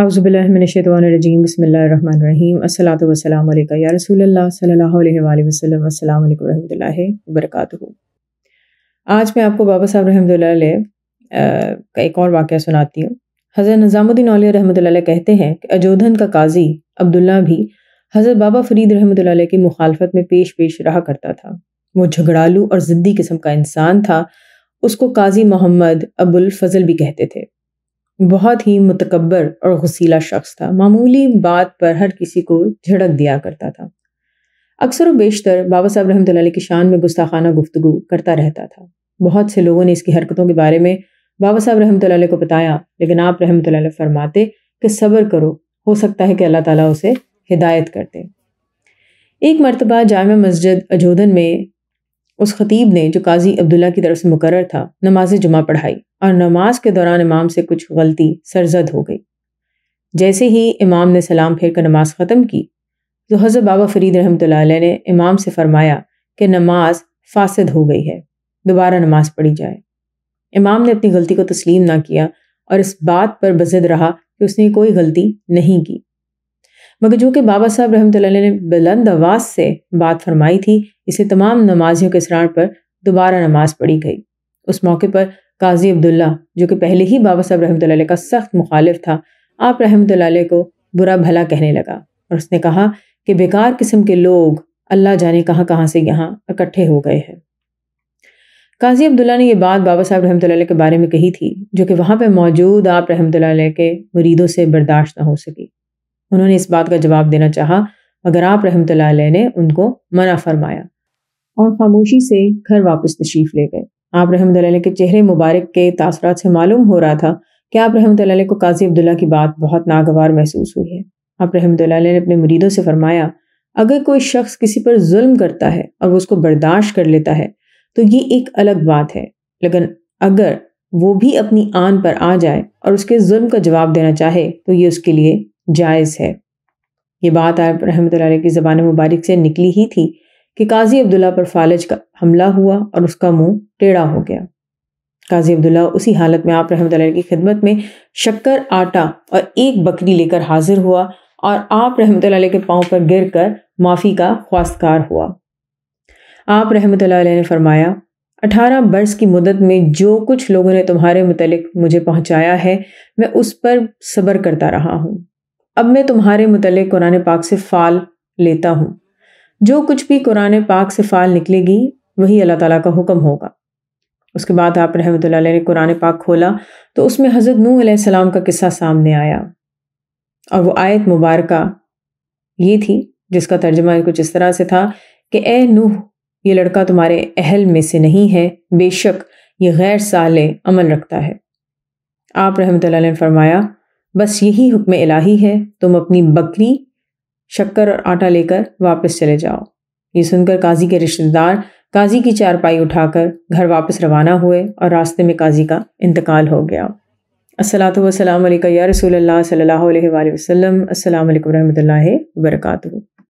आउज़बिल्लिनशैतवानरजीम बसमीम असलातम या रसूल सल्ला वसलम अल्लाम वरहमल वरक आज मैं आपको बाबा साहब रहमत का एक और वाक़ सुनाती हूँ हज़रत नज़ामुद्दीन औलिया रहमत कहते हैं कि अजोधन का काजी अब्दुल्ला भी हज़रत बाबा फरीद रहमत की मुखालफत में पेश पेश रहा करता था वो झगड़ालू और ज़िद्दी किस्म का इंसान था उसको काजी मोहम्मद अबुल फजल भी कहते थे बहुत ही मुतकबर और गसीला शख्स था मामूली बात पर हर किसी को झड़क दिया करता था अक्सर व बेशतर बाबा साहब रहमत की शान में गुस्ताखाना गुफ्तु करता रहता था बहुत से लोगों ने इसकी हरकतों के बारे में बाबा साहब रहमत को बताया लेकिन आप रहमत फरमाते कि सब्र करो हो सकता है कि अल्लाह ताला उसे हिदायत करते एक मरतबा जाम मस्जिद अजोधन में उस खतीब ने जो काजी अब्दुल्ला की तरफ से मुकर था नमाज जुमा पढ़ाई और नमाज के दौरान इमाम से कुछ गलती सरजद हो गई जैसे ही इमाम ने सलाम फेर कर नमाज ख़त्म की तो हज़रत बाबा फरीद रहमत ने इमाम से फरमाया कि नमाज फासद हो गई है दोबारा नमाज पढ़ी जाए इमाम ने अपनी गलती को तस्लीम ना किया और इस बात पर बजद रहा कि उसने कोई गलती नहीं की मगर जो कि बाबा साहब रहमत ने बुलंद आवाज़ से बात फरमाई थी इसे तमाम नमाजियों के सरार पर दोबारा नमाज पढ़ी गई उस मौके पर काजी अब्दुल्ला जो कि पहले ही बाबा साहब रहमत का सख्त मुखालिफ था आप रहमत को बुरा भला कहने लगा और उसने कहा कि बेकार किस्म के लोग अल्लाह जाने कहाँ कहाँ से यहाँ इकट्ठे हो गए हैं काजी अब्दुल्ला ने यह बात बाबा साहब रहमत के बारे में कही थी जो कि वहाँ पर मौजूद आप रहमत के मुरीदों से बर्दाश्त न हो सकी उन्होंने इस बात का जवाब देना चाहा मगर आप रहमत ने उनको मना फरमाया और खामोशी से घर वापस तशरीफ ले गए आप रहमत के चेहरे मुबारक के तासरात से मालूम हो रहा था कि आप रहमत को काजी अब्दुल्ला की बात बहुत नागवार महसूस हुई है आप रहमत ने अपने मुरीदों से फरमाया अगर कोई शख्स किसी पर जुल्म करता है और वो उसको बर्दाश्त कर लेता है तो ये एक अलग बात है लेकिन अगर वो भी अपनी आन पर आ जाए और उसके जुल्म का जवाब देना चाहे तो ये उसके लिए जायज़ है ये बात आप रहमत की ज़बान मुबारक से निकली ही थी कि काजी अब्दुल्ला पर फालज का हमला हुआ और उसका मुंह टेढ़ा हो गया काजी अब्दुल्ला उसी हालत में आप रहमत की खिदमत में शक्कर आटा और एक बकरी लेकर हाजिर हुआ और आप रहमत के पाँव पर गिर कर माफ़ी का ख्वास्तकार हुआ आप रहमत ने फरमाया अठारह बरस की मुदत में जो कुछ लोगों ने तुम्हारे मुतलिक मुझे पहुँचाया है मैं उस पर सब्र करता रहा हूँ अब मैं तुम्हारे मुतल कुरान पाक से फ़ाल लेता हूँ जो कुछ भी कुरान पाक से फ़ाल निकलेगी वही अल्लाह ताला का हुक्म होगा उसके बाद आप रहमत ने कुरान पाक खोला तो उसमें हज़रत नू सलाम का किस्सा सामने आया और वो आयत मुबारक ये थी जिसका तर्जमा कुछ इस तरह से था कि ए नूह ये लड़का तुम्हारे अहल में से नहीं है बेशक ये गैर साल अमल रखता है आप रहमत ने फरमाया बस यही हुक्म इलाही है तुम अपनी बकरी शक्कर और आटा लेकर वापस चले जाओ ये सुनकर काजी के रिश्तेदार काजी की चारपाई उठाकर घर वापस रवाना हुए और रास्ते में काजी का इंतकाल हो गया असलात वसलाम या रसूल सल्ला वसलम असल वरहमल वर्का